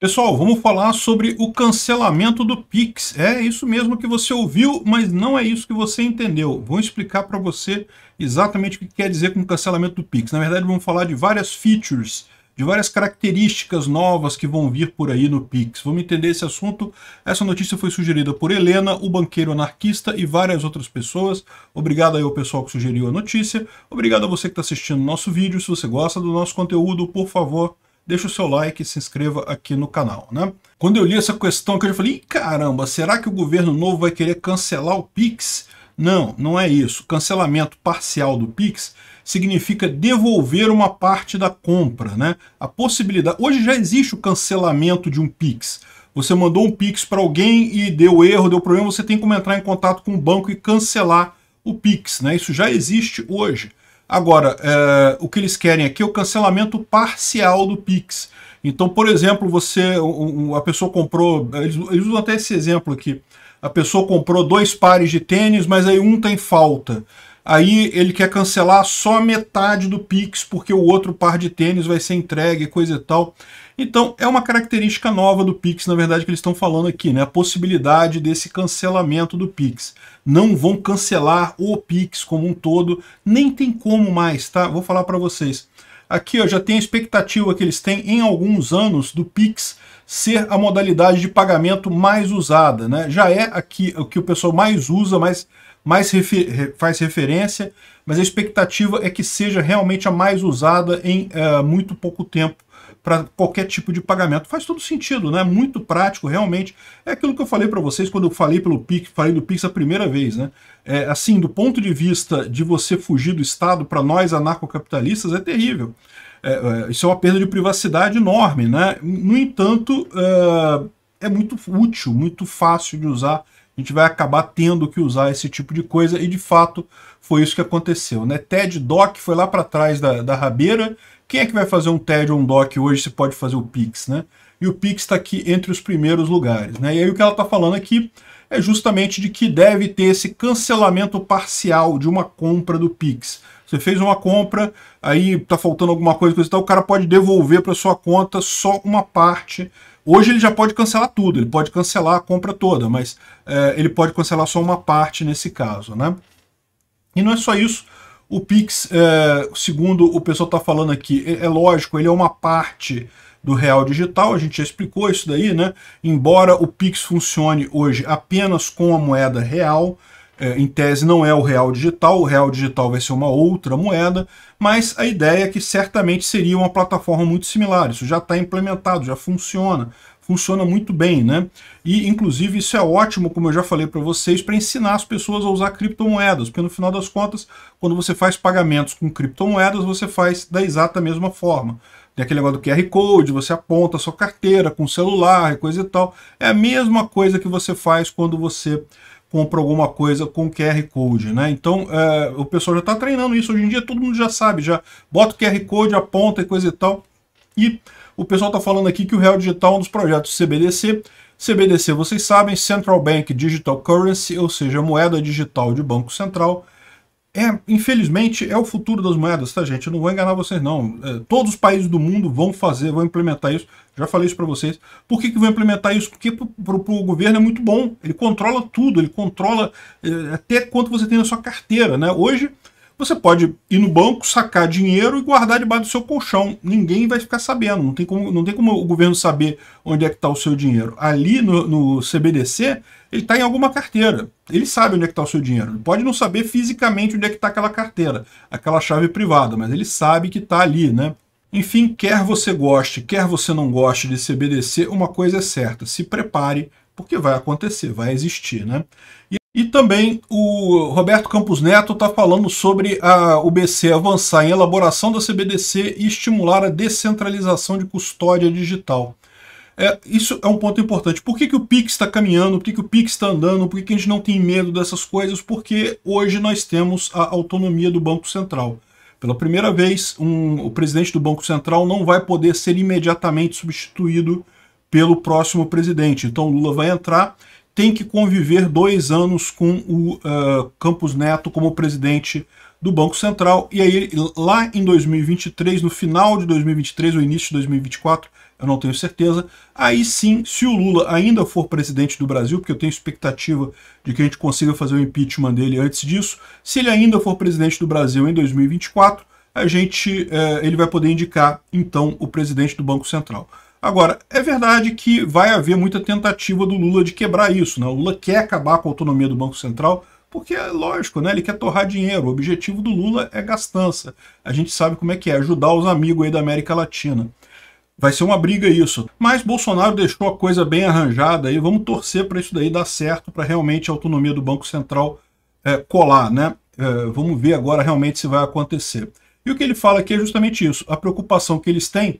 Pessoal, vamos falar sobre o cancelamento do Pix. É isso mesmo que você ouviu, mas não é isso que você entendeu. Vou explicar para você exatamente o que quer dizer com cancelamento do Pix. Na verdade, vamos falar de várias features, de várias características novas que vão vir por aí no Pix. Vamos entender esse assunto. Essa notícia foi sugerida por Helena, o banqueiro anarquista e várias outras pessoas. Obrigado aí ao pessoal que sugeriu a notícia. Obrigado a você que está assistindo o nosso vídeo. Se você gosta do nosso conteúdo, por favor deixa o seu like e se inscreva aqui no canal, né? Quando eu li essa questão que eu falei, caramba, será que o governo novo vai querer cancelar o Pix? Não, não é isso. Cancelamento parcial do Pix significa devolver uma parte da compra, né? A possibilidade... Hoje já existe o cancelamento de um Pix. Você mandou um Pix para alguém e deu erro, deu problema, você tem como entrar em contato com o banco e cancelar o Pix, né? Isso já existe hoje. Agora, é, o que eles querem aqui é o cancelamento parcial do Pix. Então, por exemplo, você, a pessoa comprou, eles usam até esse exemplo aqui, a pessoa comprou dois pares de tênis, mas aí um tem tá falta aí ele quer cancelar só metade do Pix, porque o outro par de tênis vai ser entregue, coisa e tal. Então, é uma característica nova do Pix, na verdade, que eles estão falando aqui, né? A possibilidade desse cancelamento do Pix. Não vão cancelar o Pix como um todo, nem tem como mais, tá? Vou falar para vocês. Aqui, ó, já tem a expectativa que eles têm em alguns anos do Pix ser a modalidade de pagamento mais usada, né? Já é aqui o que o pessoal mais usa, mas mais refer faz referência, mas a expectativa é que seja realmente a mais usada em uh, muito pouco tempo para qualquer tipo de pagamento. Faz todo sentido, né? Muito prático, realmente. É aquilo que eu falei para vocês quando eu falei pelo Pix, falei do Pix a primeira vez, né? É, assim, do ponto de vista de você fugir do Estado, para nós anarcocapitalistas, é terrível. É, é, isso é uma perda de privacidade enorme, né? No entanto, eh, é muito útil, muito fácil de usar gente vai acabar tendo que usar esse tipo de coisa, e de fato foi isso que aconteceu. Né? TED Doc foi lá para trás da, da rabeira. Quem é que vai fazer um TED ou um Doc hoje se pode fazer o Pix? Né? E o Pix está aqui entre os primeiros lugares. Né? E aí o que ela está falando aqui é justamente de que deve ter esse cancelamento parcial de uma compra do Pix. Você fez uma compra, aí está faltando alguma coisa, coisa e tal, o cara pode devolver para sua conta só uma parte Hoje ele já pode cancelar tudo, ele pode cancelar a compra toda, mas é, ele pode cancelar só uma parte nesse caso, né? E não é só isso. O Pix, é, segundo o pessoal está falando aqui, é, é, lógico, ele é uma parte do real digital, a gente já explicou isso daí, né? Embora o Pix funcione hoje apenas com a moeda real, é, em tese não é o real digital, o real digital vai ser uma outra moeda, mas a ideia é que certamente seria uma plataforma muito similar, isso já está implementado, já funciona, funciona muito bem, né? E, inclusive, isso é ótimo, como eu já falei para vocês, para ensinar as pessoas a usar criptomoedas, porque no final das contas, quando você faz pagamentos com criptomoedas, você faz da exata mesma forma. Tem aquele negócio do QR Code, você aponta a sua carteira com o celular e coisa e tal. É a mesma coisa que você faz quando você compra alguma coisa com QR Code, né? Então, é, o pessoal já está treinando isso. Hoje em dia, todo mundo já sabe, já bota o QR Code, aponta e coisa e tal. E o pessoal está falando aqui que o real digital é um dos projetos CBDC. CBDC, vocês sabem, Central Bank Digital Currency, ou seja, moeda digital de banco central, é, infelizmente, é o futuro das moedas, tá, gente? Eu não vou enganar vocês, não. É, todos os países do mundo vão fazer, vão implementar isso. Já falei isso para vocês. Por que, que vão implementar isso? Porque para o governo é muito bom. Ele controla tudo, ele controla é, até quanto você tem na sua carteira, né? Hoje, você pode ir no banco, sacar dinheiro e guardar debaixo do seu colchão. Ninguém vai ficar sabendo. Não tem como, não tem como o governo saber onde é que está o seu dinheiro. Ali no, no CBDC, ele está em alguma carteira. Ele sabe onde é que está o seu dinheiro. Ele pode não saber fisicamente onde é que está aquela carteira, aquela chave privada, mas ele sabe que está ali, né? Enfim, quer você goste, quer você não goste de CBDC, uma coisa é certa, se prepare, porque vai acontecer, vai existir, né? E e também o Roberto Campos Neto está falando sobre a UBC avançar em elaboração da CBDC e estimular a descentralização de custódia digital. É, isso é um ponto importante. Por que, que o Pix está caminhando? Por que, que o Pix está andando? Por que, que a gente não tem medo dessas coisas? Porque hoje nós temos a autonomia do Banco Central. Pela primeira vez, um, o presidente do Banco Central não vai poder ser imediatamente substituído pelo próximo presidente. Então Lula vai entrar tem que conviver dois anos com o uh, Campos Neto como presidente do Banco Central. E aí, lá em 2023, no final de 2023 ou início de 2024, eu não tenho certeza, aí sim, se o Lula ainda for presidente do Brasil, porque eu tenho expectativa de que a gente consiga fazer o impeachment dele antes disso, se ele ainda for presidente do Brasil em 2024, a gente, uh, ele vai poder indicar, então, o presidente do Banco Central. Agora, é verdade que vai haver muita tentativa do Lula de quebrar isso. Né? O Lula quer acabar com a autonomia do Banco Central, porque é lógico, né? ele quer torrar dinheiro. O objetivo do Lula é gastança. A gente sabe como é que é, ajudar os amigos aí da América Latina. Vai ser uma briga isso. Mas Bolsonaro deixou a coisa bem arranjada e vamos torcer para isso daí dar certo, para realmente a autonomia do Banco Central é, colar. né? É, vamos ver agora realmente se vai acontecer. E o que ele fala aqui é justamente isso. A preocupação que eles têm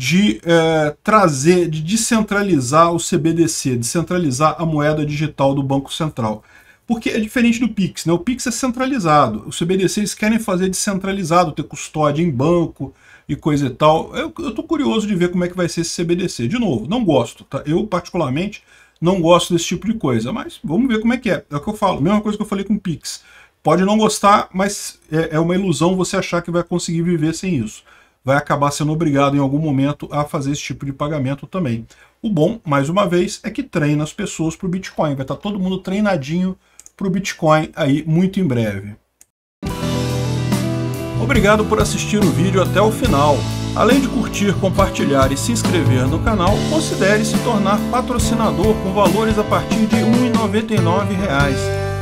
de é, trazer, de descentralizar o CBDC, descentralizar a moeda digital do Banco Central. Porque é diferente do Pix, né? O Pix é centralizado. Os CBDCs querem fazer descentralizado, ter custódia em banco e coisa e tal. Eu, estou curioso de ver como é que vai ser esse CBDC. De novo, não gosto, tá? Eu, particularmente, não gosto desse tipo de coisa. Mas vamos ver como é que é. É o que eu falo. Mesma coisa que eu falei com o Pix. Pode não gostar, mas é, é uma ilusão você achar que vai conseguir viver sem isso vai acabar sendo obrigado em algum momento a fazer esse tipo de pagamento também. O bom, mais uma vez, é que treina as pessoas para o Bitcoin. Vai estar tá todo mundo treinadinho para o Bitcoin aí muito em breve. Obrigado por assistir o vídeo até o final. Além de curtir, compartilhar e se inscrever no canal, considere se tornar patrocinador com valores a partir de R$ 1,99